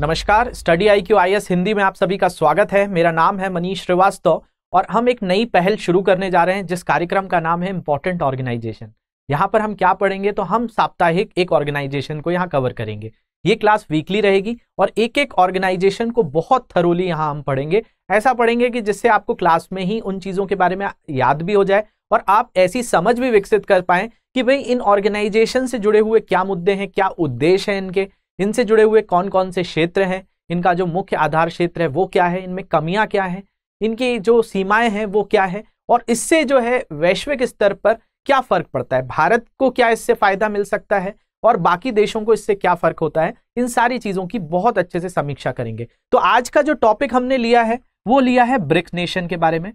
नमस्कार Study I Q I S Hindi में आप सभी का स्वागत है मेरा नाम है मनीष श्रीवास्तव और हम एक नई पहल शुरू करने जा रहे हैं जिस कार्यक्रम का नाम है इम्पोर्टेंट ऑर्गेनाइजेशन यहाँ पर हम क्या पढ़ेंगे तो हम साप्ताहिक एक ऑर्गेनाइजेशन को यहाँ कवर करेंगे ये क्लास वीकली रहेगी और एक एक ऑर्गेनाइजेशन को बहुत थरोली यहाँ हम पढ़ेंगे ऐसा पढ़ेंगे कि जिससे आपको क्लास में ही उन चीज़ों के बारे में याद भी हो जाए और आप ऐसी समझ भी विकसित कर पाएं कि भाई इन ऑर्गेनाइजेशन से जुड़े हुए क्या मुद्दे हैं क्या उद्देश्य हैं इनके इनसे जुड़े हुए कौन कौन से क्षेत्र हैं इनका जो मुख्य आधार क्षेत्र है वो क्या है इनमें कमियां क्या है इनकी जो सीमाएं हैं वो क्या है और इससे जो है वैश्विक स्तर पर क्या फर्क पड़ता है भारत को क्या इससे फायदा मिल सकता है और बाकी देशों को इससे क्या फर्क होता है इन सारी चीजों की बहुत अच्छे से समीक्षा करेंगे तो आज का जो टॉपिक हमने लिया है वो लिया है ब्रिक्स नेशन के बारे में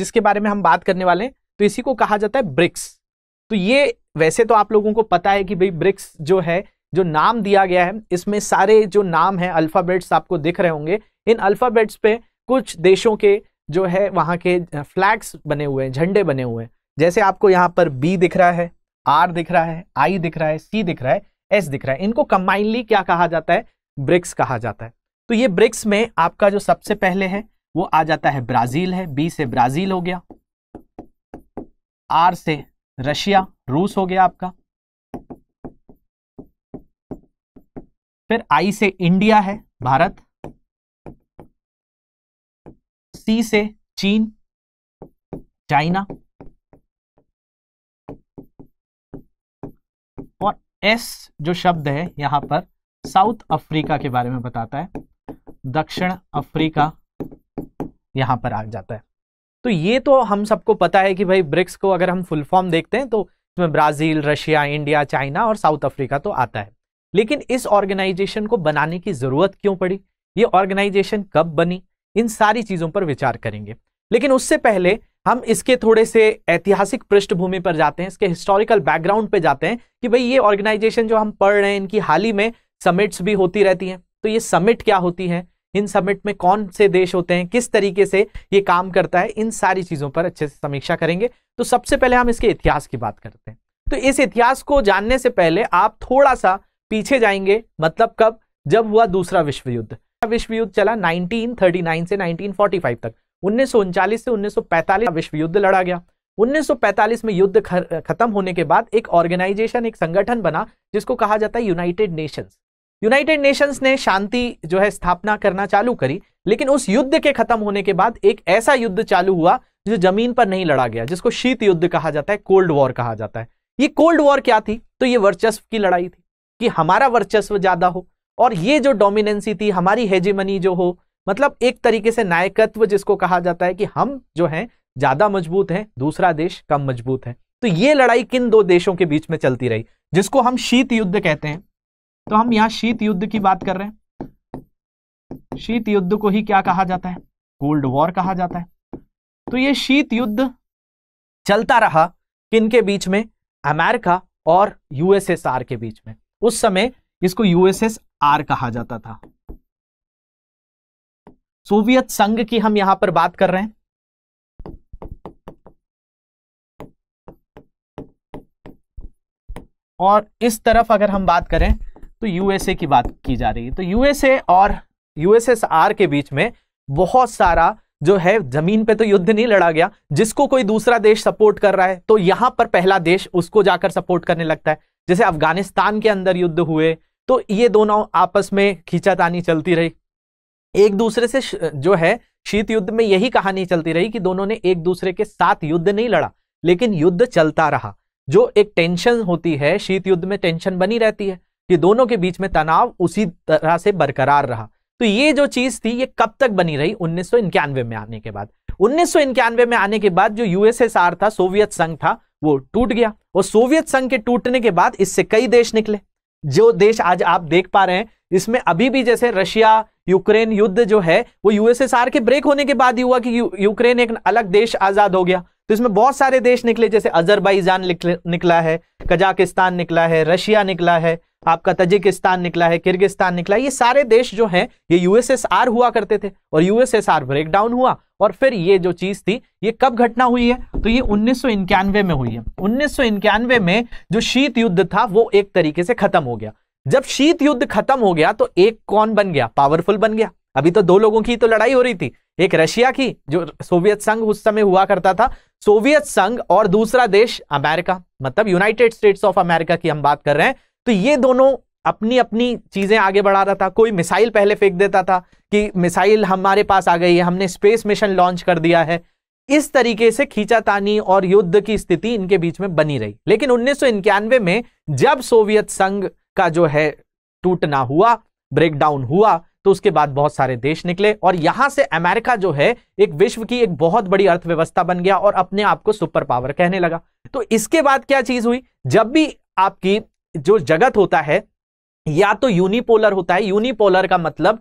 जिसके बारे में हम बात करने वाले हैं तो इसी को कहा जाता है ब्रिक्स तो ये वैसे तो आप लोगों को पता है कि भाई ब्रिक्स जो है जो नाम दिया गया है इसमें सारे जो नाम है अल्फ़ाबेट्स आपको दिख रहे होंगे इन अल्फ़ाबेट्स पे कुछ देशों के जो है वहाँ के फ्लैग्स बने हुए हैं झंडे बने हुए हैं जैसे आपको यहाँ पर बी दिख रहा है आर दिख रहा है आई दिख रहा है सी दिख रहा है एस दिख रहा है इनको कंबाइनली क्या कहा जाता है ब्रिक्स कहा जाता है तो ये ब्रिक्स में आपका जो सबसे पहले है वो आ जाता है ब्राजील है बी से ब्राजील हो गया आर से रशिया रूस हो गया आपका फिर आई से इंडिया है भारत सी से चीन चाइना और एस जो शब्द है यहां पर साउथ अफ्रीका के बारे में बताता है दक्षिण अफ्रीका यहां पर आ जाता है तो ये तो हम सबको पता है कि भाई ब्रिक्स को अगर हम फुल फॉर्म देखते हैं तो इसमें ब्राजील रशिया इंडिया चाइना और साउथ अफ्रीका तो आता है लेकिन इस ऑर्गेनाइजेशन को बनाने की जरूरत क्यों पड़ी ये ऑर्गेनाइजेशन कब बनी इन सारी चीजों पर विचार करेंगे लेकिन उससे पहले हम इसके थोड़े से ऐतिहासिक पृष्ठभूमि पर जाते हैं इसके हिस्टोरिकल बैकग्राउंड पे जाते हैं कि भाई ये ऑर्गेनाइजेशन जो हम पढ़ रहे हैं इनकी हाल ही में समिट्स भी होती रहती हैं तो ये समिट क्या होती है इन समिट में कौन से देश होते हैं किस तरीके से ये काम करता है इन सारी चीजों पर अच्छे से समीक्षा करेंगे तो सबसे पहले हम इसके इतिहास की बात करते हैं तो इस इतिहास को जानने से पहले आप थोड़ा सा पीछे जाएंगे मतलब कब जब हुआ दूसरा विश्व युद्ध विश्व युद्ध चला 1939 से 1945 तक उन्नीस से 1945 विश्व युद्ध लड़ा गया 1945 में युद्ध खत्म होने के बाद एक ऑर्गेनाइजेशन एक संगठन बना जिसको कहा जाता है यूनाइटेड नेशंस यूनाइटेड नेशंस ने शांति जो है स्थापना करना चालू करी लेकिन उस युद्ध के खत्म होने के बाद एक ऐसा युद्ध चालू हुआ जो जमीन पर नहीं लड़ा गया जिसको शीत युद्ध कहा जाता है कोल्ड वॉर कहा जाता है ये कोल्ड वॉर क्या थी तो ये वर्चस्व की लड़ाई थी कि हमारा वर्चस्व ज्यादा हो और ये जो डोमिनेंसी थी हमारी हेजेमनी जो हो मतलब एक तरीके से नायकत्व जिसको कहा जाता है कि हम जो हैं ज्यादा मजबूत हैं दूसरा देश कम मजबूत है तो ये लड़ाई किन दो देशों के बीच में चलती रही जिसको हम शीत युद्ध कहते हैं तो हम यहाँ शीत युद्ध की बात कर रहे हैं शीत युद्ध को ही क्या कहा जाता है कोल्ड वॉर कहा जाता है तो ये शीत युद्ध चलता रहा किन के बीच में अमेरिका और यूएसएसआर के बीच में उस समय इसको यूएसएसआर कहा जाता था सोवियत संघ की हम यहां पर बात कर रहे हैं और इस तरफ अगर हम बात करें तो यूएसए की बात की जा रही है तो यूएसए और यूएसएसआर के बीच में बहुत सारा जो है जमीन पे तो युद्ध नहीं लड़ा गया जिसको कोई दूसरा देश सपोर्ट कर रहा है तो यहां पर पहला देश उसको जाकर सपोर्ट करने लगता है जैसे अफगानिस्तान के अंदर युद्ध हुए तो ये दोनों आपस में खींचातानी चलती रही एक दूसरे से जो है शीत युद्ध में यही कहानी चलती रही कि दोनों ने एक दूसरे के साथ युद्ध नहीं लड़ा लेकिन युद्ध चलता रहा जो एक टेंशन होती है शीत युद्ध में टेंशन बनी रहती है कि दोनों के बीच में तनाव उसी तरह से बरकरार रहा तो ये जो चीज थी ये कब तक बनी रही उन्नीस में आने के बाद उन्नीस में आने के बाद जो यूएसएसआर था सोवियत संघ था वो टूट गया वो सोवियत संघ के टूटने के बाद इससे कई देश निकले जो देश आज आप देख पा रहे हैं इसमें अभी भी जैसे रशिया यूक्रेन युद्ध जो है वो यूएसएसआर के ब्रेक होने के बाद ही हुआ कि यू, यूक्रेन एक अलग देश आजाद हो गया तो इसमें बहुत सारे देश निकले जैसे अजरबैजान निकला है कजाकिस्तान निकला है रशिया निकला है आपका तजिकिस्तान निकला है किर्गिस्तान निकला है ये सारे देश जो है ये यूएसएसआर हुआ करते थे और यूएसएसआर ब्रेकडाउन हुआ और फिर ये जो चीज थी ये कब घटना हुई है तो ये उन्नीस में हुई है उन्नीस में जो शीत युद्ध था वो एक तरीके से खत्म हो गया जब शीत युद्ध खत्म हो गया तो एक कौन बन गया पावरफुल बन गया अभी तो दो लोगों की तो लड़ाई हो रही थी एक रशिया की जो सोवियत संघ उस समय हुआ करता था सोवियत संघ और दूसरा देश अमेरिका मतलब यूनाइटेड स्टेट्स ऑफ अमेरिका की हम बात कर रहे हैं तो ये दोनों अपनी अपनी चीज़ें आगे बढ़ा रहा था कोई मिसाइल पहले फेंक देता था कि मिसाइल हमारे पास आ गई है हमने स्पेस मिशन लॉन्च कर दिया है इस तरीके से खींचातानी और युद्ध की स्थिति इनके बीच में बनी रही लेकिन उन्नीस में जब सोवियत संघ का जो है टूटना हुआ ब्रेकडाउन हुआ तो उसके बाद बहुत सारे देश निकले और यहां से अमेरिका जो है एक विश्व की एक बहुत बड़ी अर्थव्यवस्था बन गया और अपने आप को सुपर पावर कहने लगा तो इसके बाद क्या चीज हुई जब भी आपकी जो जगत होता है या तो यूनिपोलर होता है यूनिपोलर का मतलब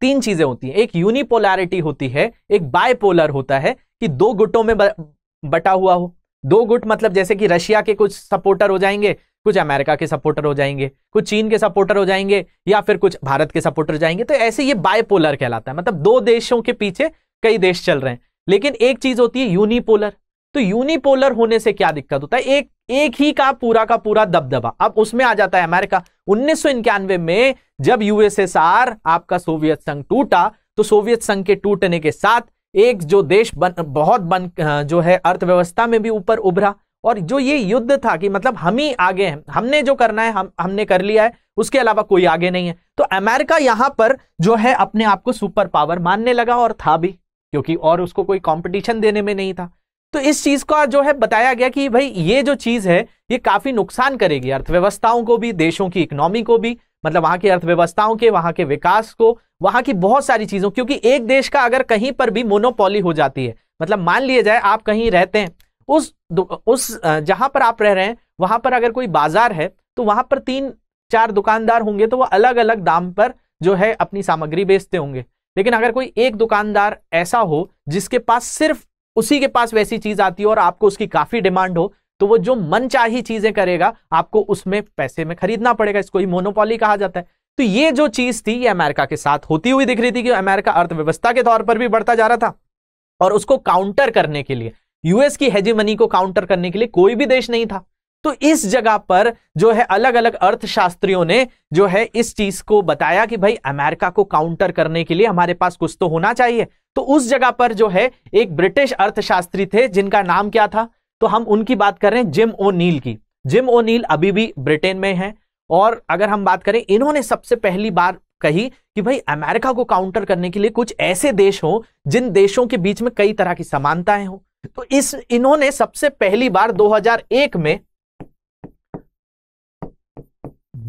तीन चीजें होती हैं एक यूनिपोलैरिटी होती है एक बायपोलर होता है कि दो गुटों में बटा हुआ हो दो गुट मतलब जैसे कि रशिया के कुछ सपोर्टर हो जाएंगे कुछ अमेरिका के सपोर्टर हो जाएंगे कुछ चीन के सपोर्टर हो जाएंगे या फिर कुछ भारत के सपोर्टर जाएंगे तो ऐसे ये बायपोलर कहलाता है मतलब दो देशों के पीछे कई देश चल रहे हैं लेकिन एक चीज होती है यूनिपोलर तो यूनिपोलर होने से क्या दिक्कत होता है एक एक ही का पूरा का पूरा दबदबा अब उसमें आ जाता है अमेरिका उन्नीस में जब यूएसएसआर आपका सोवियत संघ टूटा तो सोवियत संघ के टूटने के साथ एक जो देश बन, बहुत बन जो है अर्थव्यवस्था में भी ऊपर उभरा और जो ये युद्ध था कि मतलब हम ही आगे हैं हमने जो करना है हम हमने कर लिया है उसके अलावा कोई आगे नहीं है तो अमेरिका यहां पर जो है अपने आप को सुपर पावर मानने लगा और था भी क्योंकि और उसको कोई कंपटीशन देने में नहीं था तो इस चीज का जो है बताया गया कि भाई ये जो चीज है ये काफी नुकसान करेगी अर्थव्यवस्थाओं को भी देशों की इकोनॉमी को भी मतलब वहां की अर्थव्यवस्थाओं के वहां के विकास को वहां की बहुत सारी चीजों क्योंकि एक देश का अगर कहीं पर भी मोनोपोली हो जाती है मतलब मान लिए जाए आप कहीं रहते हैं उस उस जहां पर आप रह रहे हैं वहां पर अगर कोई बाजार है तो वहां पर तीन चार दुकानदार होंगे तो वो अलग अलग दाम पर जो है अपनी सामग्री बेचते होंगे लेकिन अगर कोई एक दुकानदार ऐसा हो जिसके पास सिर्फ उसी के पास वैसी चीज आती है और आपको उसकी काफी डिमांड हो तो वो जो चाहिए चीजें करेगा आपको उसमें पैसे में खरीदना पड़ेगा इसको ही मोनोपोली कहा जाता है तो ये जो चीज थी ये अमेरिका के साथ होती हुई दिख रही थी कि अमेरिका अर्थव्यवस्था के तौर पर भी बढ़ता जा रहा था और उसको काउंटर करने के लिए यूएस की हेजी मनी को काउंटर करने के लिए कोई भी देश नहीं था तो इस जगह पर जो है अलग अलग अर्थशास्त्रियों ने जो है इस चीज को बताया कि भाई अमेरिका को काउंटर करने के लिए हमारे पास कुछ तो होना चाहिए तो उस जगह पर जो है एक ब्रिटिश अर्थशास्त्री थे जिनका नाम क्या था तो हम उनकी बात कर रहे हैं जिम ओ नील की जिम ओ नील अभी भी ब्रिटेन में है और अगर हम बात करें इन्होंने सबसे पहली बार कही कि भाई अमेरिका को काउंटर करने के लिए कुछ ऐसे देश हो जिन देशों के बीच में कई तरह की समानताएं हो तो इस इन्होंने सबसे पहली बार 2001 में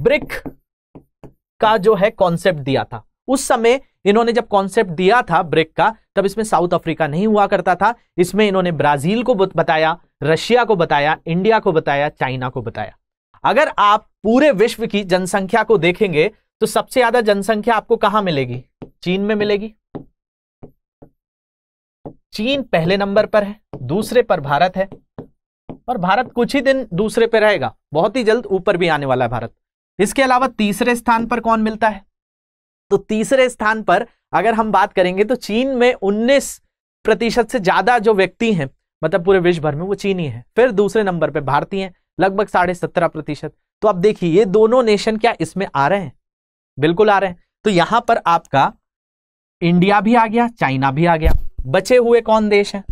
ब्रिक का जो है कॉन्सेप्ट दिया था उस समय इन्होंने जब कॉन्सेप्ट दिया था ब्रिक का तब इसमें साउथ अफ्रीका नहीं हुआ करता था इसमें इन्होंने ब्राजील को बताया रशिया को बताया इंडिया को बताया चाइना को बताया अगर आप पूरे विश्व की जनसंख्या को देखेंगे तो सबसे ज्यादा जनसंख्या आपको कहां मिलेगी चीन में मिलेगी चीन पहले नंबर पर है दूसरे पर भारत है और भारत कुछ ही दिन दूसरे पर रहेगा बहुत ही जल्द ऊपर भी आने वाला है भारत इसके अलावा तीसरे स्थान पर कौन मिलता है तो तीसरे स्थान पर अगर हम बात करेंगे तो चीन में उन्नीस प्रतिशत से ज्यादा जो व्यक्ति हैं मतलब पूरे विश्व भर में वो चीनी है फिर दूसरे नंबर पर भारतीय हैं लगभग साढ़े सत्रह प्रतिशत तो आप देखिए ये दोनों नेशन क्या इसमें आ रहे हैं बिल्कुल आ रहे हैं तो यहां पर आपका इंडिया भी आ गया चाइना भी आ गया बचे हुए कौन देश है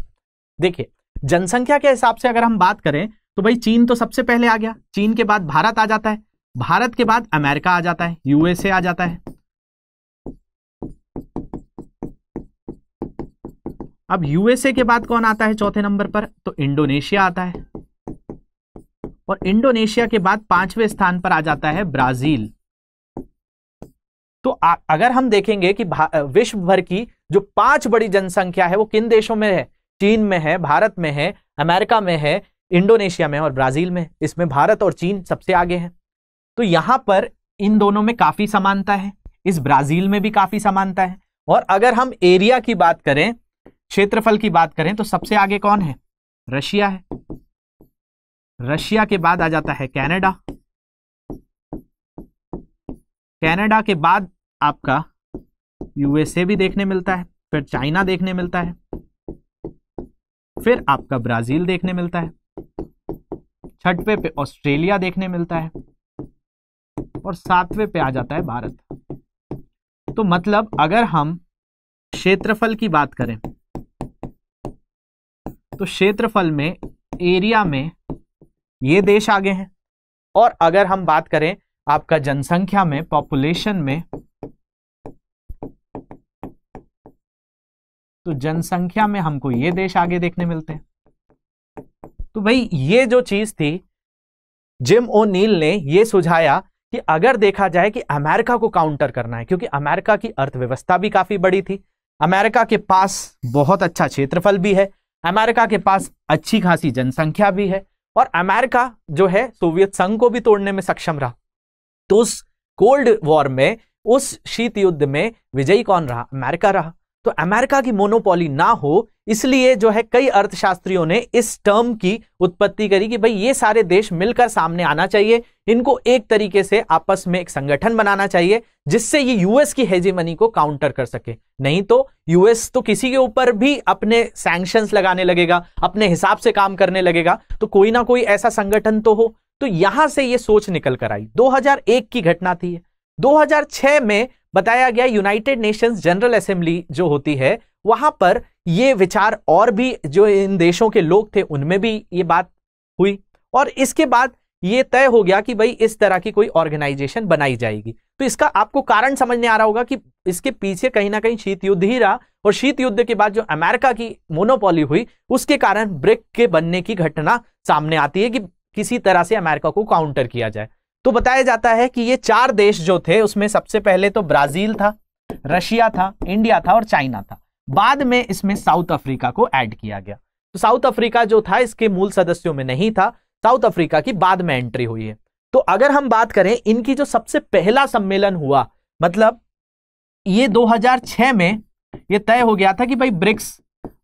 देखिए जनसंख्या के हिसाब से अगर हम बात करें तो भाई चीन तो सबसे पहले आ गया चीन के बाद भारत आ जाता है भारत के बाद अमेरिका आ जाता है यूएसए आ जाता है अब यूएसए के बाद कौन आता है चौथे नंबर पर तो इंडोनेशिया आता है और इंडोनेशिया के बाद पांचवें स्थान पर आ जाता है ब्राजील तो आ, अगर हम देखेंगे कि विश्व भर की जो पांच बड़ी जनसंख्या है वो किन देशों में है चीन में है भारत में है अमेरिका में है इंडोनेशिया में और ब्राजील में इसमें भारत और चीन सबसे आगे हैं तो यहां पर इन दोनों में काफी समानता है इस ब्राजील में भी काफी समानता है और अगर हम एरिया की बात करें क्षेत्रफल की बात करें तो सबसे आगे कौन है रशिया है रशिया के बाद आ जाता है कैनेडा कैनेडा के बाद आपका यूएसए भी देखने मिलता है फिर चाइना देखने मिलता है फिर आपका ब्राजील देखने मिलता है छठवें पे ऑस्ट्रेलिया देखने मिलता है और सातवें पे आ जाता है भारत तो मतलब अगर हम क्षेत्रफल की बात करें तो क्षेत्रफल में एरिया में ये देश आगे हैं और अगर हम बात करें आपका जनसंख्या में पॉपुलेशन में तो जनसंख्या में हमको ये देश आगे देखने मिलते हैं तो भाई ये जो चीज थी जिम ओ नील ने ये सुझाया कि अगर देखा जाए कि अमेरिका को काउंटर करना है क्योंकि अमेरिका की अर्थव्यवस्था भी काफी बड़ी थी अमेरिका के पास बहुत अच्छा क्षेत्रफल भी है अमेरिका के पास अच्छी खासी जनसंख्या भी है और अमेरिका जो है सोवियत संघ को भी तोड़ने में सक्षम रहा तो उस कोल्ड वॉर में उस शीत युद्ध में विजयी कौन रहा अमेरिका रहा तो अमेरिका की मोनोपोली ना हो इसलिए जो है कई अर्थशास्त्रियों ने इस टर्म की उत्पत्ति करी कि भाई ये सारे देश मिलकर सामने आना चाहिए इनको एक तरीके से आपस में एक संगठन बनाना चाहिए जिससे ये यूएस की हेजेमनी को काउंटर कर सके नहीं तो यूएस तो किसी के ऊपर भी अपने सैंक्शंस लगाने लगेगा अपने हिसाब से काम करने लगेगा तो कोई ना कोई ऐसा संगठन तो हो तो यहां से ये सोच निकल कर आई दो की घटना थी दो में बताया गया यूनाइटेड नेशंस जनरल असेंबली जो होती है वहां पर ये विचार और भी जो इन देशों के लोग थे उनमें भी ये बात हुई और इसके बाद ये तय हो गया कि भाई इस तरह की कोई ऑर्गेनाइजेशन बनाई जाएगी तो इसका आपको कारण समझने आ रहा होगा कि इसके पीछे कहीं ना कहीं शीत युद्ध ही रहा और शीत युद्ध के बाद जो अमेरिका की मोनोपोली हुई उसके कारण ब्रिक के बनने की घटना सामने आती है कि किसी तरह से अमेरिका को काउंटर किया जाए तो बताया जाता है कि ये चार देश जो थे उसमें सबसे पहले तो ब्राजील था रशिया था इंडिया था और चाइना था बाद में इसमें साउथ अफ्रीका को ऐड किया गया तो साउथ अफ्रीका जो था इसके मूल सदस्यों में नहीं था साउथ अफ्रीका की बाद में एंट्री हुई है तो अगर हम बात करें इनकी जो सबसे पहला सम्मेलन हुआ मतलब ये 2006 में ये तय हो गया था कि भाई ब्रिक्स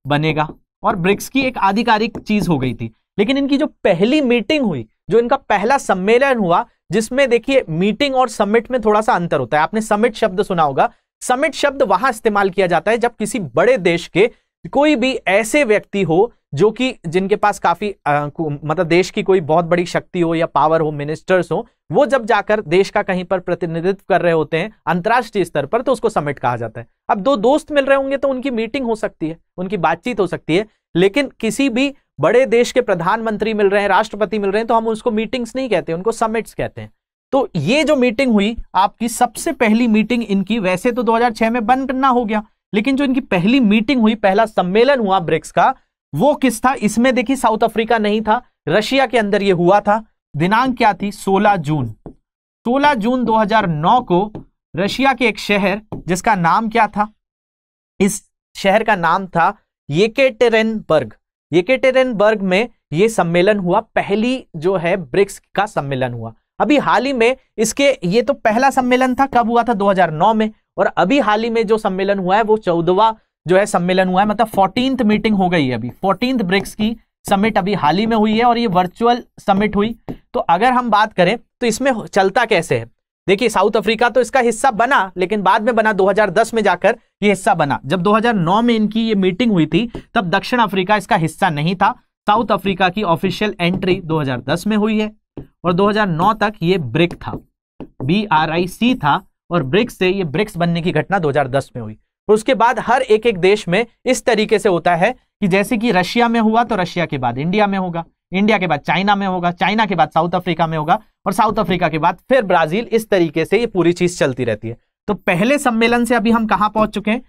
बनेगा और ब्रिक्स की एक आधिकारिक चीज हो गई थी लेकिन इनकी जो पहली मीटिंग हुई जो इनका पहला सम्मेलन हुआ जिसमें देखिए मीटिंग और समिट में थोड़ा सा अंतर होता है आपने समिट शब्द सुना होगा समिट शब्द वहां इस्तेमाल किया जाता है जब किसी बड़े देश के कोई भी ऐसे व्यक्ति हो जो कि जिनके पास काफी आ, मतलब देश की कोई बहुत बड़ी शक्ति हो या पावर हो मिनिस्टर्स हो वो जब जाकर देश का कहीं पर प्रतिनिधित्व कर रहे होते हैं अंतर्राष्ट्रीय स्तर पर तो उसको समिट कहा जाता है अब दो दोस्त मिल रहे होंगे तो उनकी मीटिंग हो सकती है उनकी बातचीत हो सकती है लेकिन किसी भी बड़े देश के प्रधानमंत्री मिल रहे हैं राष्ट्रपति मिल रहे हैं तो हम उसको मीटिंग्स नहीं कहते उनको समिट्स कहते हैं तो ये जो मीटिंग हुई आपकी सबसे पहली मीटिंग इनकी वैसे तो 2006 में बंद करना हो गया लेकिन जो इनकी पहली मीटिंग हुई पहला सम्मेलन हुआ ब्रिक्स का वो किस था इसमें देखिए साउथ अफ्रीका नहीं था रशिया के अंदर ये हुआ था दिनांक क्या थी 16 जून 16 जून 2009 को रशिया के एक शहर जिसका नाम क्या था इस शहर का नाम था येकेटेरेनबर्ग येकेटेरेनबर्ग में ये सम्मेलन हुआ पहली जो है ब्रिक्स का सम्मेलन हुआ अभी हाल ही में इसके ये तो पहला सम्मेलन था कब हुआ था 2009 में और अभी हाल ही में जो सम्मेलन हुआ है वो चौदवा जो है सम्मेलन हुआ है मतलब फोर्टींथ मीटिंग हो गई है अभी फोर्टीन ब्रिक्स की समिट अभी हाल ही में हुई है और ये वर्चुअल समिट हुई तो अगर हम बात करें तो इसमें चलता कैसे है देखिए साउथ अफ्रीका तो इसका हिस्सा बना लेकिन बाद में बना 2010 में जाकर ये हिस्सा बना जब 2009 में इनकी ये मीटिंग हुई थी तब दक्षिण अफ्रीका इसका हिस्सा नहीं था साउथ अफ्रीका की ऑफिशियल एंट्री 2010 में हुई है और 2009 तक ये ब्रिक था बी आर आई सी था और ब्रिक्स से ये ब्रिक्स बनने की घटना 2010 में हुई और उसके बाद हर एक एक देश में इस तरीके से होता है कि जैसे कि रशिया में हुआ तो रशिया के बाद इंडिया में होगा इंडिया के बाद चाइना में होगा चाइना के बाद साउथ अफ्रीका में होगा और साउथ अफ्रीका के बाद फिर ब्राजील इस तरीके से ये पूरी चीज चलती रहती है तो पहले सम्मेलन से अभी हम कहाँ पहुंच चुके हैं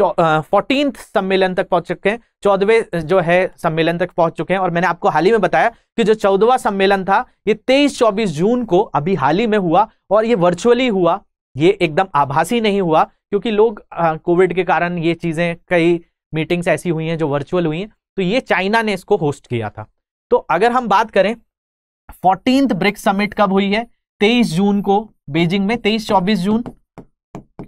फोर्टीन सम्मेलन तक पहुंच चुके हैं चौदहवें जो है सम्मेलन तक पहुंच चुके हैं और मैंने आपको हाल ही में बताया कि जो चौदहवा सम्मेलन था ये तेईस चौबीस जून को अभी हाल ही में हुआ और ये वर्चुअली हुआ ये एकदम आभासी नहीं हुआ क्योंकि लोग कोविड के कारण ये चीज़ें कई मीटिंग्स ऐसी हुई हैं जो वर्चुअल हुई हैं तो ये चाइना ने इसको होस्ट किया था तो अगर हम बात करें फोर्टीन ब्रिक्स समिट कब हुई है तेईस जून को बीजिंग में तेईस चौबीस जून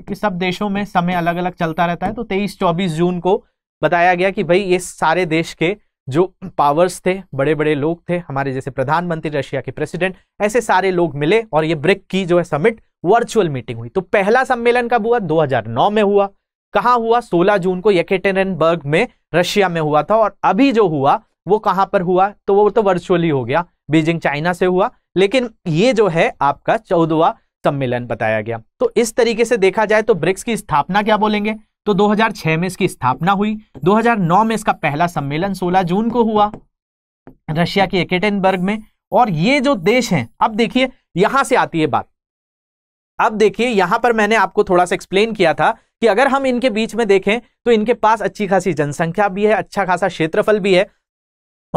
क्योंकि सब देशों में समय अलग अलग चलता रहता है तो तेईस चौबीस जून को बताया गया कि भाई ये सारे देश के जो पावर्स थे बड़े बड़े लोग थे हमारे जैसे प्रधानमंत्री रशिया के प्रेसिडेंट ऐसे सारे लोग मिले और ये ब्रिक की जो है समिट वर्चुअल मीटिंग हुई तो पहला सम्मेलन कब हुआ 2009 में हुआ कहाँ हुआ 16 जून को यकेटेनबर्ग में रशिया में हुआ था और अभी जो हुआ वो कहाँ पर हुआ तो वो तो वर्चुअली हो गया बीजिंग चाइना से हुआ लेकिन ये जो है आपका चौदवा सम्मेलन बताया गया तो इस तरीके से देखा जाए तो ब्रिक्स की स्थापना क्या बोलेंगे तो 2006 में इसकी स्थापना हुई 2009 में इसका पहला सम्मेलन 16 जून को हुआ रशिया के एकेटेनबर्ग में और ये जो देश हैं अब देखिए यहां से आती है बात अब देखिए यहां पर मैंने आपको थोड़ा सा एक्सप्लेन किया था कि अगर हम इनके बीच में देखें तो इनके पास अच्छी खासी जनसंख्या भी है अच्छा खासा क्षेत्रफल भी है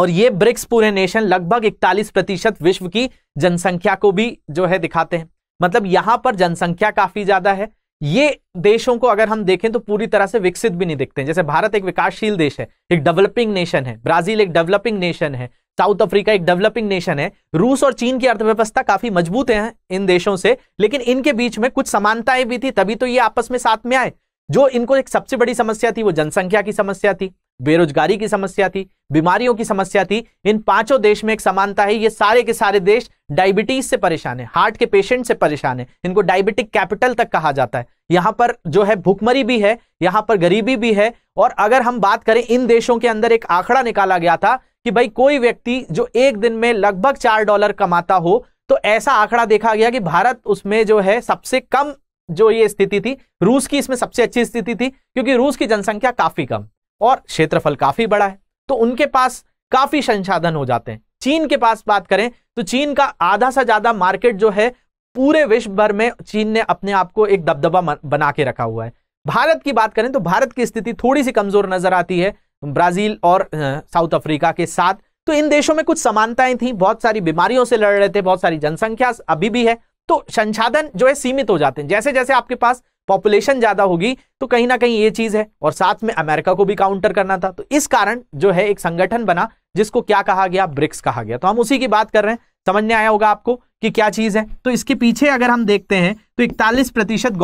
और ये ब्रिक्स पूरे नेशन लगभग इकतालीस प्रतिशत विश्व की जनसंख्या को भी जो है दिखाते हैं मतलब यहां पर जनसंख्या काफी ज्यादा है ये देशों को अगर हम देखें तो पूरी तरह से विकसित भी नहीं दिखते जैसे भारत एक विकासशील देश है एक डेवलपिंग नेशन है ब्राजील एक डेवलपिंग नेशन है साउथ अफ्रीका एक डेवलपिंग नेशन है रूस और चीन की अर्थव्यवस्था काफी मजबूत है इन देशों से लेकिन इनके बीच में कुछ समानताएं भी थी तभी तो ये आपस में साथ में आए जो इनको एक सबसे बड़ी समस्या थी वो जनसंख्या की समस्या थी बेरोजगारी की समस्या थी बीमारियों की समस्या थी इन पांचों देश में एक समानता है ये सारे के सारे देश डायबिटीज से परेशान है हार्ट के पेशेंट से परेशान है इनको डायबिटिक कैपिटल तक कहा जाता है यहां पर जो है भूखमरी भी है यहाँ पर गरीबी भी है और अगर हम बात करें इन देशों के अंदर एक आंकड़ा निकाला गया था कि भाई कोई व्यक्ति जो एक दिन में लगभग चार डॉलर कमाता हो तो ऐसा आंकड़ा देखा गया कि भारत उसमें जो है सबसे कम जो ये स्थिति थी रूस की इसमें सबसे अच्छी स्थिति थी क्योंकि रूस की जनसंख्या काफी कम और क्षेत्रफल काफी बड़ा है तो उनके पास काफी संसाधन हो जाते हैं चीन के पास बात करें तो चीन का आधा सा ज्यादा मार्केट जो है पूरे विश्व भर में चीन ने अपने आप को एक दबदबा बना के रखा हुआ है भारत की बात करें तो भारत की स्थिति थोड़ी सी कमजोर नजर आती है ब्राजील और साउथ अफ्रीका के साथ तो इन देशों में कुछ समानताएं थी बहुत सारी बीमारियों से लड़ रहे थे बहुत सारी जनसंख्या अभी भी है तो संसाधन जो है सीमित हो जाते हैं जैसे जैसे आपके पास पॉपुलेशन ज्यादा होगी तो कहीं ना कहीं ये चीज है और साथ में अमेरिका को भी काउंटर करना था तो इस कारण जो है एक संगठन बना जिसको क्या कहा गया ब्रिक्स कहा गया तो हम उसी की बात कर रहे हैं समझ में आया होगा आपको कि क्या चीज है तो इसके पीछे अगर हम देखते हैं तो इकतालीस प्रतिशत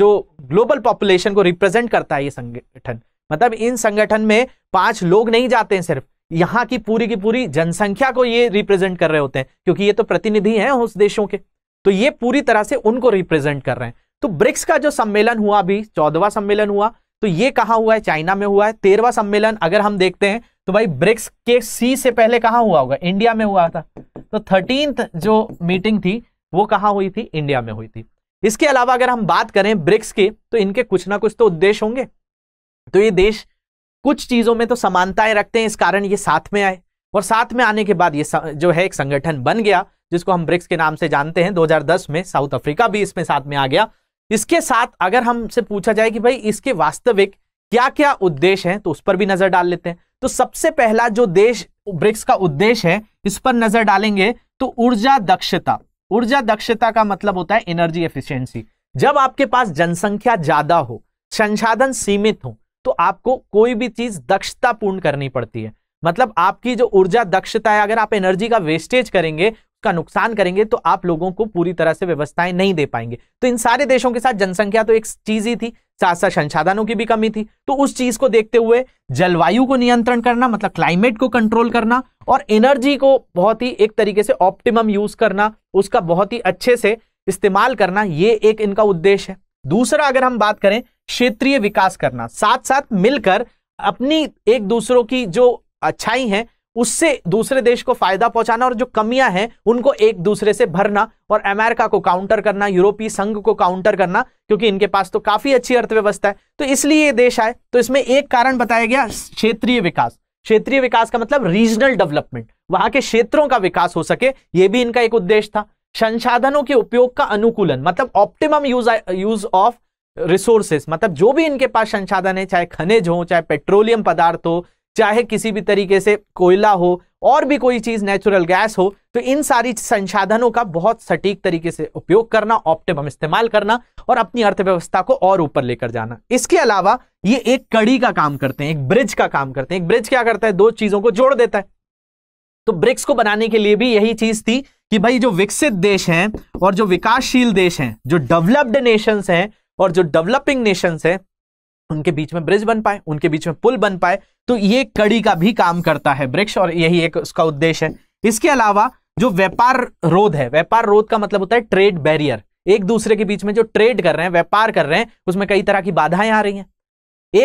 जो ग्लोबल पॉपुलेशन को रिप्रेजेंट करता है ये संगठन मतलब इन संगठन में पांच लोग नहीं जाते हैं सिर्फ यहाँ की पूरी की पूरी जनसंख्या को ये रिप्रेजेंट कर रहे होते हैं क्योंकि ये तो प्रतिनिधि हैं उस देशों के तो ये पूरी तरह से उनको रिप्रेजेंट कर रहे हैं तो ब्रिक्स का जो सम्मेलन हुआ अभी चौदवा सम्मेलन हुआ तो ये कहा हुआ है चाइना में हुआ है तेरवा सम्मेलन अगर हम देखते हैं तो भाई ब्रिक्स के सी से पहले कहा हुआ होगा इंडिया में हुआ था तो थर्टीन जो मीटिंग थी वो कहा हुई थी इंडिया में हुई थी इसके अलावा अगर हम बात करें ब्रिक्स के तो इनके कुछ ना कुछ तो उद्देश्य होंगे तो ये देश कुछ चीजों में तो समानताएं रखते हैं इस कारण ये साथ में आए और साथ में आने के बाद ये जो है एक संगठन बन गया जिसको हम ब्रिक्स के नाम से जानते हैं 2010 में साउथ अफ्रीका भी इसमें साथ में आ गया इसके साथ अगर हमसे पूछा जाए कि भाई इसके वास्तविक क्या क्या उद्देश्य है तो उस पर भी नजर डाल लेते हैं तो सबसे पहला जो देश ब्रिक्स का उद्देश्य है इस पर नजर डालेंगे तो ऊर्जा दक्षता ऊर्जा दक्षता का मतलब होता है एनर्जी एफिशिएंसी जब आपके पास जनसंख्या ज्यादा हो संसाधन सीमित हो तो आपको कोई भी चीज दक्षता पूर्ण करनी पड़ती है मतलब आपकी जो ऊर्जा दक्षता है अगर आप एनर्जी का वेस्टेज करेंगे उसका नुकसान करेंगे तो आप लोगों को पूरी तरह से व्यवस्थाएं नहीं दे पाएंगे तो इन सारे देशों के साथ जनसंख्या तो एक चीज ही थी साथ साथ संसाधनों की भी कमी थी तो उस चीज को देखते हुए जलवायु को नियंत्रण करना मतलब क्लाइमेट को कंट्रोल करना और एनर्जी को बहुत ही एक तरीके से ऑप्टिमम यूज करना उसका बहुत ही अच्छे से इस्तेमाल करना ये एक इनका उद्देश्य है दूसरा अगर हम बात करें क्षेत्रीय विकास करना साथ साथ मिलकर अपनी एक दूसरों की जो अच्छाई है उससे दूसरे देश को फायदा पहुंचाना और जो कमियां हैं उनको एक दूसरे से भरना और अमेरिका को काउंटर करना यूरोपीय संघ को काउंटर करना क्योंकि इनके पास तो काफी अच्छी अर्थव्यवस्था है तो इसलिए ये देश आए तो इसमें एक कारण बताया गया क्षेत्रीय विकास क्षेत्रीय विकास का मतलब रीजनल डेवलपमेंट वहां के क्षेत्रों का विकास हो सके ये भी इनका एक उद्देश्य था संसाधनों के उपयोग का अनुकूलन मतलब optimum use use of resources मतलब जो भी इनके पास संसाधन है चाहे खनिज हो चाहे पेट्रोलियम पदार्थ हो चाहे किसी भी तरीके से कोयला हो और भी कोई चीज नेचुरल गैस हो तो इन सारी संसाधनों का बहुत सटीक तरीके से उपयोग करना ऑप्टिमम इस्तेमाल करना और अपनी अर्थव्यवस्था को और ऊपर लेकर जाना इसके अलावा ये एक कड़ी का काम करते हैं एक ब्रिज का काम करते हैं एक ब्रिज क्या करता है दो चीजों को जोड़ देता है तो ब्रिक्स को बनाने के लिए भी यही चीज थी कि भाई जो विकसित देश हैं और जो विकासशील देश हैं जो डेवलप्ड नेशंस हैं और जो डेवलपिंग नेशंस हैं उनके बीच में ब्रिज बन पाए उनके बीच में पुल बन पाए तो ये कड़ी का भी काम करता है वृक्ष और यही एक उसका उद्देश्य है इसके अलावा जो व्यापार रोध है व्यापार रोध का मतलब होता है ट्रेड बैरियर एक दूसरे के बीच में जो ट्रेड कर रहे हैं व्यापार कर रहे हैं उसमें कई तरह की बाधाएं आ रही हैं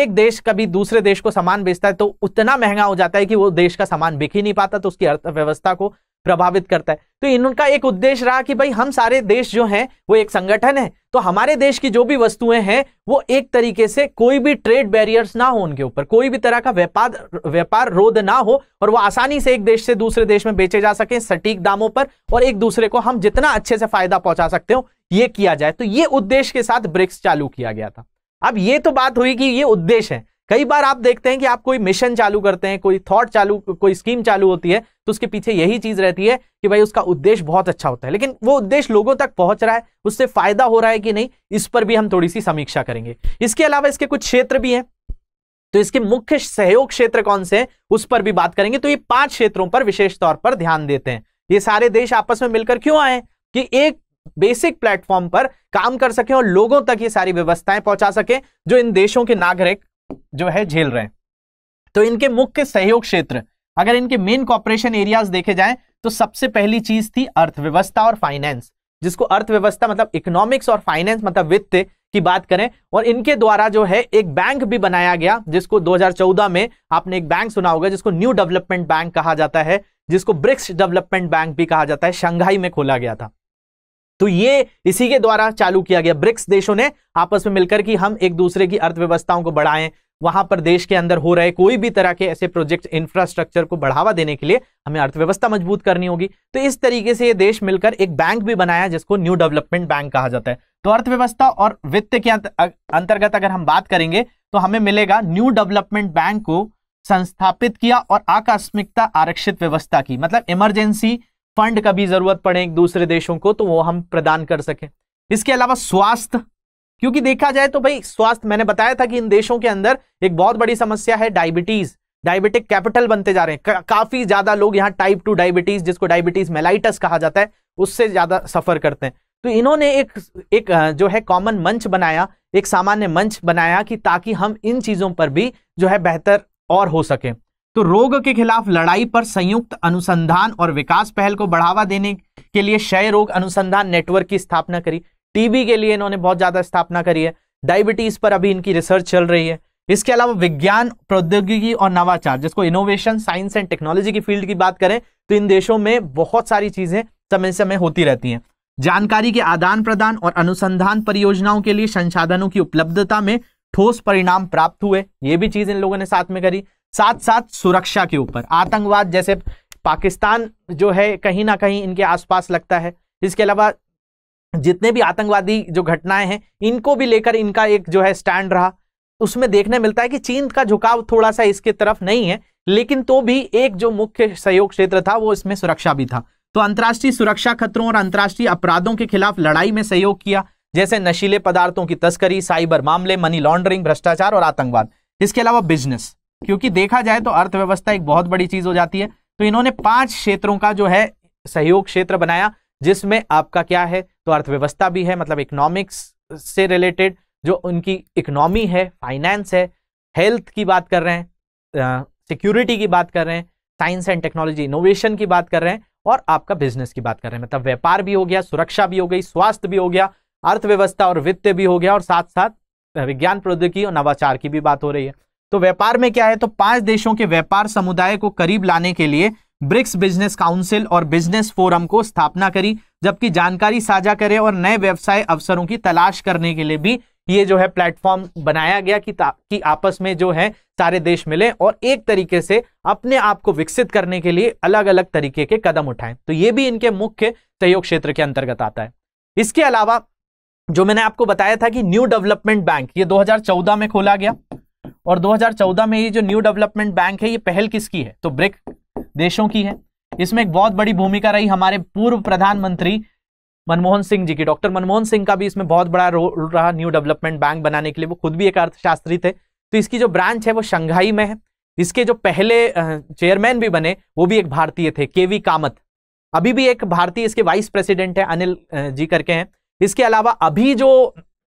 एक देश कभी दूसरे देश को सामान बेचता है तो उतना महंगा हो जाता है कि वो देश का सामान बिक ही नहीं पाता तो उसकी अर्थव्यवस्था को प्रभावित करता है तो इनका एक उद्देश्य रहा कि भाई हम सारे देश जो हैं वो एक संगठन है तो हमारे देश की जो भी वस्तुएं हैं वो एक तरीके से कोई भी ट्रेड बैरियर्स ना हो उनके ऊपर कोई भी तरह का व्यापार व्यापार रोध ना हो और वो आसानी से एक देश से दूसरे देश में बेचे जा सके सटीक दामों पर और एक दूसरे को हम जितना अच्छे से फायदा पहुंचा सकते हो ये किया जाए तो ये उद्देश्य के साथ ब्रिक्स चालू किया गया था अब ये तो बात हुई कि ये उद्देश्य है कई बार आप देखते हैं कि आप कोई मिशन चालू करते हैं कोई थॉट चालू कोई स्कीम चालू होती है तो उसके पीछे यही चीज रहती है कि भाई उसका उद्देश्य बहुत अच्छा होता है लेकिन वो उद्देश्य लोगों तक पहुंच रहा है उससे फायदा हो रहा है कि नहीं इस पर भी हम थोड़ी सी समीक्षा करेंगे इसके अलावा इसके कुछ क्षेत्र भी हैं तो इसके मुख्य सहयोग क्षेत्र कौन से हैं उस पर भी बात करेंगे तो ये पांच क्षेत्रों पर विशेष तौर पर ध्यान देते हैं ये सारे देश आपस में मिलकर क्यों आए कि एक बेसिक प्लेटफॉर्म पर काम कर सके और लोगों तक ये सारी व्यवस्थाएं पहुंचा सके जो इन देशों के नागरिक जो है झेल रहे हैं तो इनके मुख्य सहयोग क्षेत्र अगर इनके मेन कॉपरेशन एरियाज देखे जाए तो सबसे पहली चीज थी अर्थव्यवस्था और फाइनेंस जिसको अर्थव्यवस्था मतलब इकोनॉमिक्स और फाइनेंस मतलब वित्त की बात करें और इनके द्वारा जो है एक बैंक भी बनाया गया जिसको 2014 में आपने एक बैंक सुना होगा जिसको न्यू डेवलपमेंट बैंक कहा जाता है जिसको ब्रिक्स डेवलपमेंट बैंक भी कहा जाता है शंघाई में खोला गया था तो ये इसी के द्वारा चालू किया गया ब्रिक्स देशों ने आपस में मिलकर कि हम एक दूसरे की अर्थव्यवस्थाओं को बढ़ाएं वहां पर देश के अंदर हो रहे कोई भी तरह के ऐसे प्रोजेक्ट इंफ्रास्ट्रक्चर को बढ़ावा देने के लिए हमें अर्थव्यवस्था मजबूत करनी होगी तो इस तरीके से ये देश मिलकर एक बैंक भी बनाया जिसको न्यू डेवलपमेंट बैंक कहा जाता है तो अर्थव्यवस्था और वित्त के अंतर्गत अगर हम बात करेंगे तो हमें मिलेगा न्यू डेवलपमेंट बैंक को संस्थापित किया और आकस्मिकता आरक्षित व्यवस्था की मतलब इमरजेंसी फंड का भी जरूरत पड़े दूसरे देशों को तो वो हम प्रदान कर सके इसके अलावा स्वास्थ्य क्योंकि देखा जाए तो भाई स्वास्थ्य मैंने बताया था कि इन देशों के अंदर एक बहुत बड़ी समस्या है डायबिटीज डायबिटिक कैपिटल बनते जा रहे हैं का, काफी ज्यादा लोग यहाँ टाइप टू डायबिटीज जिसको डायबिटीज मेलाइटस कहा जाता है उससे ज्यादा सफर करते हैं तो इन्होंने एक एक जो है कॉमन मंच बनाया एक सामान्य मंच बनाया कि ताकि हम इन चीजों पर भी जो है बेहतर और हो सके तो रोग के खिलाफ लड़ाई पर संयुक्त अनुसंधान और विकास पहल को बढ़ावा देने के लिए क्षय रोग अनुसंधान नेटवर्क की स्थापना करी टीबी के लिए इन्होंने बहुत ज़्यादा स्थापना करी है डायबिटीज़ पर अभी इनकी रिसर्च चल रही है इसके अलावा विज्ञान प्रौद्योगिकी और नवाचार जिसको इनोवेशन साइंस एंड टेक्नोलॉजी की फील्ड की बात करें तो इन देशों में बहुत सारी चीज़ें समय समय होती रहती हैं जानकारी के आदान प्रदान और अनुसंधान परियोजनाओं के लिए संसाधनों की उपलब्धता में ठोस परिणाम प्राप्त हुए ये भी चीज़ इन लोगों ने साथ में करी साथ साथ सुरक्षा के ऊपर आतंकवाद जैसे पाकिस्तान जो है कहीं ना कहीं इनके आसपास लगता है इसके अलावा जितने भी आतंकवादी जो घटनाएं हैं इनको भी लेकर इनका एक जो है स्टैंड रहा उसमें देखने मिलता है कि चीन का झुकाव थोड़ा सा इसके तरफ नहीं है लेकिन तो भी एक जो मुख्य सहयोग क्षेत्र था वो इसमें सुरक्षा भी था तो अंतर्राष्ट्रीय सुरक्षा खतरों और अंतर्राष्ट्रीय अपराधों के खिलाफ लड़ाई में सहयोग किया जैसे नशीले पदार्थों की तस्करी साइबर मामले मनी लॉन्ड्रिंग भ्रष्टाचार और आतंकवाद इसके अलावा बिजनेस क्योंकि देखा जाए तो अर्थव्यवस्था एक बहुत बड़ी चीज हो जाती है तो इन्होंने पांच क्षेत्रों का जो है सहयोग क्षेत्र बनाया जिसमें आपका क्या है तो अर्थव्यवस्था भी है मतलब इकोनॉमिक्स से रिलेटेड जो उनकी इकोनॉमी है फाइनेंस है हेल्थ की बात कर रहे हैं सिक्योरिटी की बात कर रहे हैं साइंस एंड टेक्नोलॉजी इनोवेशन की बात कर रहे हैं और आपका बिजनेस की बात कर रहे हैं मतलब व्यापार भी हो गया सुरक्षा भी हो गई स्वास्थ्य भी हो गया अर्थव्यवस्था और वित्त भी हो गया और साथ साथ विज्ञान प्रौद्योगिकी और नवाचार की भी बात हो रही है तो व्यापार में क्या है तो पांच देशों के व्यापार समुदाय को करीब लाने के लिए ब्रिक्स बिजनेस काउंसिल और बिजनेस फोरम को स्थापना करी जबकि जानकारी साझा करें और नए व्यवसाय अवसरों की तलाश करने के लिए भी ये जो है प्लेटफॉर्म बनाया गया कि, कि आपस में जो है सारे देश मिले और एक तरीके से अपने आप को विकसित करने के लिए अलग अलग तरीके के कदम उठाएं तो ये भी इनके मुख्य सहयोग क्षेत्र के अंतर्गत आता है इसके अलावा जो मैंने आपको बताया था कि न्यू डेवलपमेंट बैंक ये 2014 में खोला गया और 2014 में ये जो न्यू डेवलपमेंट बैंक है ये पहल किसकी है तो ब्रिक देशों की है इसमें एक बहुत बड़ी भूमिका रही हमारे पूर्व प्रधानमंत्री मनमोहन सिंह जी की डॉक्टर मनमोहन सिंह का भी इसमें बहुत बड़ा रोल रहा न्यू डेवलपमेंट बैंक बनाने के लिए वो खुद भी एक अर्थशास्त्री थे तो इसकी जो ब्रांच है वो शंघाई में है इसके जो पहले चेयरमैन भी बने वो भी एक भारतीय थे के वी कामत अभी भी एक भारतीय इसके वाइस प्रेसिडेंट है अनिल जी करके हैं इसके अलावा अभी जो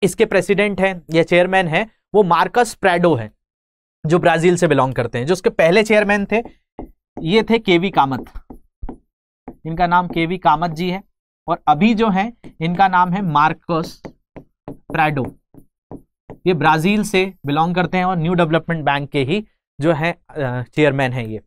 इसके प्रेसिडेंट हैं या चेयरमैन हैं वो मार्कस प्रैडो है जो ब्राजील से बिलोंग करते हैं जो उसके पहले चेयरमैन थे ये थे केवी कामत इनका नाम केवी कामत जी है और अभी जो है इनका नाम है मार्कस प्राडो ये ब्राजील से बिलोंग करते हैं और न्यू डेवलपमेंट बैंक के ही जो है चेयरमैन है ये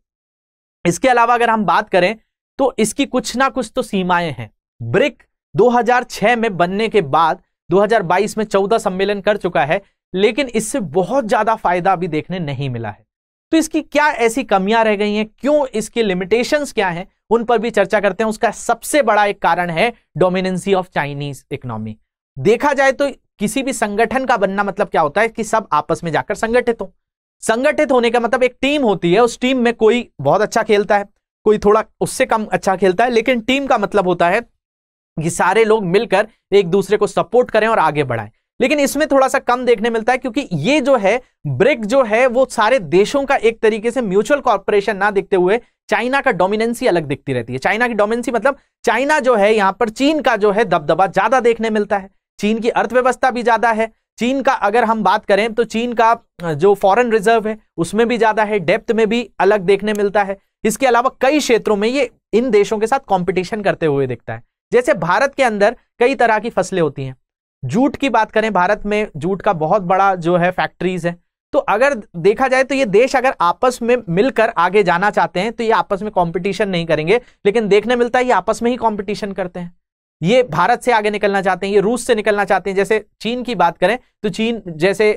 इसके अलावा अगर हम बात करें तो इसकी कुछ ना कुछ तो सीमाएं हैं ब्रिक 2006 में बनने के बाद 2022 में 14 सम्मेलन कर चुका है लेकिन इससे बहुत ज्यादा फायदा अभी देखने नहीं मिला है तो इसकी क्या ऐसी कमियां रह गई हैं क्यों इसकी लिमिटेशंस क्या हैं उन पर भी चर्चा करते हैं उसका सबसे बड़ा एक कारण है डोमिनेंसी ऑफ चाइनीज इकोनॉमी देखा जाए तो किसी भी संगठन का बनना मतलब क्या होता है कि सब आपस में जाकर संगठित हो संगठित होने का मतलब एक टीम होती है उस टीम में कोई बहुत अच्छा खेलता है कोई थोड़ा उससे कम अच्छा खेलता है लेकिन टीम का मतलब होता है कि सारे लोग मिलकर एक दूसरे को सपोर्ट करें और आगे बढ़ाएं लेकिन इसमें थोड़ा सा कम देखने मिलता है क्योंकि ये जो है ब्रिक जो है वो सारे देशों का एक तरीके से म्यूचुअल कॉर्पोरेशन ना दिखते हुए चाइना का डोमिनेंसी अलग दिखती रहती है चाइना की डोमिनेंसी मतलब चाइना जो है यहां पर चीन का जो है दबदबा ज्यादा देखने मिलता है चीन की अर्थव्यवस्था भी ज्यादा है चीन का अगर हम बात करें तो चीन का जो फॉरेन रिजर्व है उसमें भी ज्यादा है डेप्थ में भी अलग देखने मिलता है इसके अलावा कई क्षेत्रों में ये इन देशों के साथ कंपटीशन करते हुए दिखता है जैसे भारत के अंदर कई तरह की फसलें होती हैं जूट की बात करें भारत में जूट का बहुत बड़ा जो है फैक्ट्रीज है तो अगर देखा जाए तो ये देश अगर आपस में मिलकर आगे जाना चाहते हैं तो ये आपस में कंपटीशन नहीं करेंगे लेकिन देखने मिलता है ये आपस में ही कंपटीशन करते हैं ये भारत से आगे निकलना चाहते हैं ये रूस से निकलना चाहते हैं जैसे चीन की बात करें तो चीन जैसे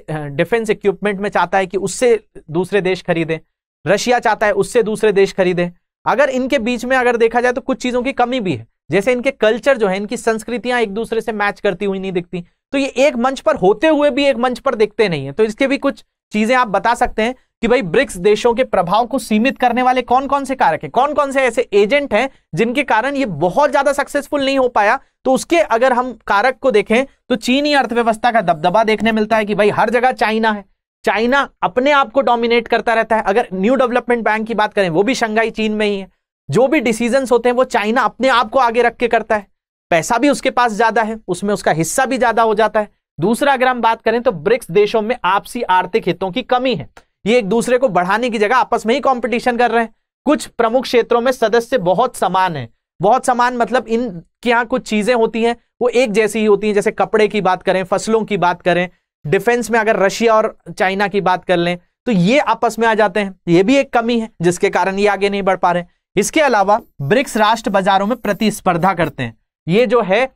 डिफेंस इक्विपमेंट में चाहता है कि उससे दूसरे देश खरीदे रशिया चाहता है उससे दूसरे देश खरीदे अगर इनके बीच में अगर देखा जाए तो कुछ चीजों की कमी भी है जैसे इनके कल्चर जो है इनकी संस्कृतियां एक दूसरे से मैच करती हुई नहीं दिखती तो ये एक मंच पर होते हुए भी एक मंच पर दिखते नहीं है तो इसके भी कुछ चीजें आप बता सकते हैं कि भाई ब्रिक्स देशों के प्रभाव को सीमित करने वाले कौन कौन से कारक हैं कौन कौन से ऐसे एजेंट हैं जिनके कारण ये बहुत ज्यादा सक्सेसफुल नहीं हो पाया तो उसके अगर हम कारक को देखें तो चीनी अर्थव्यवस्था का दबदबा देखने मिलता है कि भाई हर जगह चाइना है चाइना अपने आप को डोमिनेट करता रहता है अगर न्यू डेवलपमेंट बैंक की बात करें वो भी शंघाई चीन में ही है जो भी डिसीजन होते हैं वो चाइना अपने आप को आगे रख के करता है पैसा भी उसके पास ज्यादा है उसमें उसका हिस्सा भी ज्यादा हो जाता है दूसरा अगर हम बात करें तो ब्रिक्स देशों में आपसी आर्थिक हितों की कमी है ये एक दूसरे को बढ़ाने की जगह आपस में ही कॉम्पिटिशन कर रहे हैं कुछ प्रमुख क्षेत्रों में सदस्य बहुत समान है बहुत समान मतलब इन क्या यहाँ कुछ चीजें होती हैं वो एक जैसी ही होती हैं जैसे कपड़े की बात करें फसलों की बात करें डिफेंस में अगर रशिया और चाइना की बात कर लें तो ये आपस में आ जाते हैं ये भी एक कमी है जिसके कारण ये आगे नहीं बढ़ पा रहे इसके अलावा ब्रिक्स राष्ट्र बाजारों में प्रतिस्पर्धा करते हैं ये जो है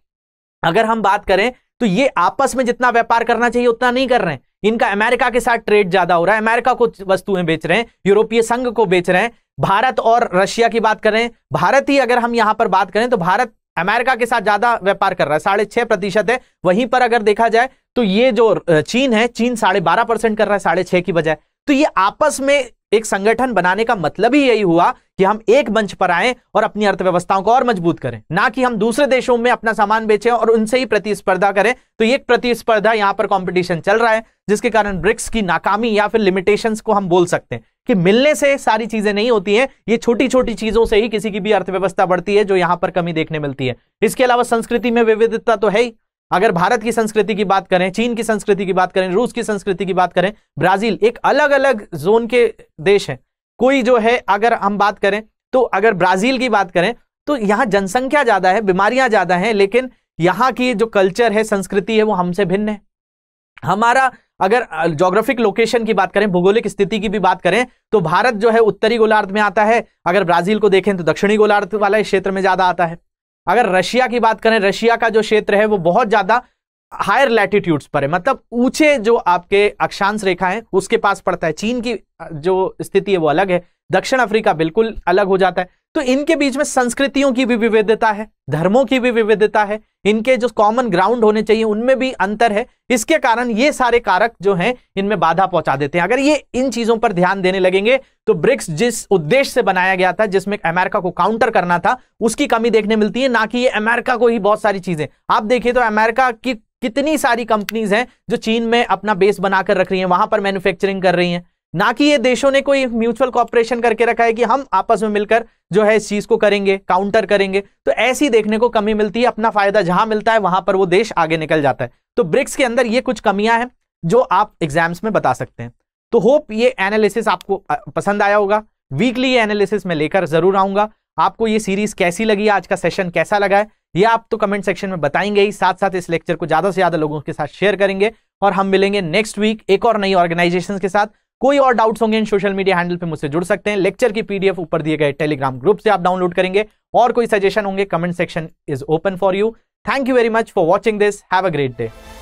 अगर हम बात करें तो ये आपस में जितना व्यापार करना चाहिए उतना नहीं कर रहे हैं इनका अमेरिका के साथ ट्रेड ज्यादा हो रहा है अमेरिका को वस्तुएं बेच रहे हैं यूरोपीय संघ को बेच रहे हैं भारत और रशिया की बात करें भारत ही अगर हम यहां पर बात करें तो भारत अमेरिका के साथ ज्यादा व्यापार कर रहा है साढ़े छह प्रतिशत है वहीं पर अगर देखा जाए तो ये जो चीन है चीन साढ़े बारह परसेंट कर रहा है साढ़े छह की बजाय तो ये आपस में एक संगठन बनाने का मतलब ही यही हुआ कि हम एक मंच पर आए और अपनी अर्थव्यवस्थाओं को और मजबूत करें ना कि हम दूसरे देशों में अपना सामान बेचें और उनसे ही प्रतिस्पर्धा करें तो ये प्रतिस्पर्धा यहां पर कॉम्पिटिशन चल रहा है जिसके कारण ब्रिक्स की नाकामी या फिर लिमिटेशंस को हम बोल सकते हैं कि मिलने से सारी चीजें नहीं होती हैं ये छोटी छोटी चीजों से ही किसी की भी अर्थव्यवस्था बढ़ती है जो यहां पर कमी देखने मिलती है इसके अलावा संस्कृति में विविधता तो है ही अगर भारत की संस्कृति की बात करें चीन की संस्कृति की बात करें रूस की संस्कृति की बात करें ब्राजील एक अलग अलग जोन के देश हैं कोई जो है अगर हम बात करें तो अगर ब्राजील की बात करें तो यहाँ जनसंख्या ज्यादा है बीमारियां ज्यादा हैं लेकिन यहाँ की जो कल्चर है संस्कृति है वो हमसे भिन्न है हमारा अगर जोग्राफिक लोकेशन की बात करें भौगोलिक स्थिति की भी बात करें तो भारत जो है उत्तरी गोलार्ध में आता है अगर ब्राजील को देखें तो दक्षिणी गोलार्ध वाला क्षेत्र में ज्यादा आता है अगर रशिया की बात करें रशिया का जो क्षेत्र है वो बहुत ज्यादा हायर लैटिट्यूड्स पर है मतलब ऊंचे जो आपके अक्षांश रेखा है उसके पास पड़ता है चीन की जो स्थिति है वो अलग है दक्षिण अफ्रीका बिल्कुल अलग हो जाता है तो इनके बीच में संस्कृतियों की भी विविधता है धर्मों की भी विविधता है इनके जो कॉमन ग्राउंड होने चाहिए उनमें भी अंतर है इसके कारण ये सारे कारक जो हैं इनमें बाधा पहुंचा देते हैं अगर ये इन चीजों पर ध्यान देने लगेंगे तो ब्रिक्स जिस उद्देश्य से बनाया गया था जिसमें अमेरिका को काउंटर करना था उसकी कमी देखने मिलती है ना कि ये अमेरिका को ही बहुत सारी चीजें आप देखिए तो अमेरिका की कितनी सारी कंपनीज हैं जो चीन में अपना बेस बनाकर रख रही हैं वहां पर मैन्युफैक्चरिंग कर रही हैं ना कि ये देशों ने कोई म्यूचुअल कॉपरेशन करके रखा है कि हम आपस में मिलकर जो है इस चीज को करेंगे काउंटर करेंगे तो ऐसी देखने को कमी मिलती है अपना फायदा जहां मिलता है वहां पर वो देश आगे निकल जाता है तो ब्रिक्स के अंदर ये कुछ कमियां हैं जो आप एग्जाम्स में बता सकते हैं तो होप ये एनालिसिस आपको पसंद आया होगा वीकली ये एनालिसिस में लेकर जरूर आऊंगा आपको ये सीरीज कैसी लगी आज का सेशन कैसा लगा है ये आप तो कमेंट सेक्शन में बताएंगे ही साथ साथ इस लेक्चर को ज्यादा से ज्यादा लोगों के साथ शेयर करेंगे और हम मिलेंगे नेक्स्ट वीक एक और नई ऑर्गेनाइजेशन के साथ कोई और डाउट्स होंगे इन सोशल मीडिया हैंडल पे मुझसे जुड़ सकते हैं लेक्चर की पीडीएफ ऊपर दिए गए टेलीग्राम ग्रुप से आप डाउनलोड करेंगे और कोई सजेशन होंगे comment section is open for you thank you very much for watching this have a great day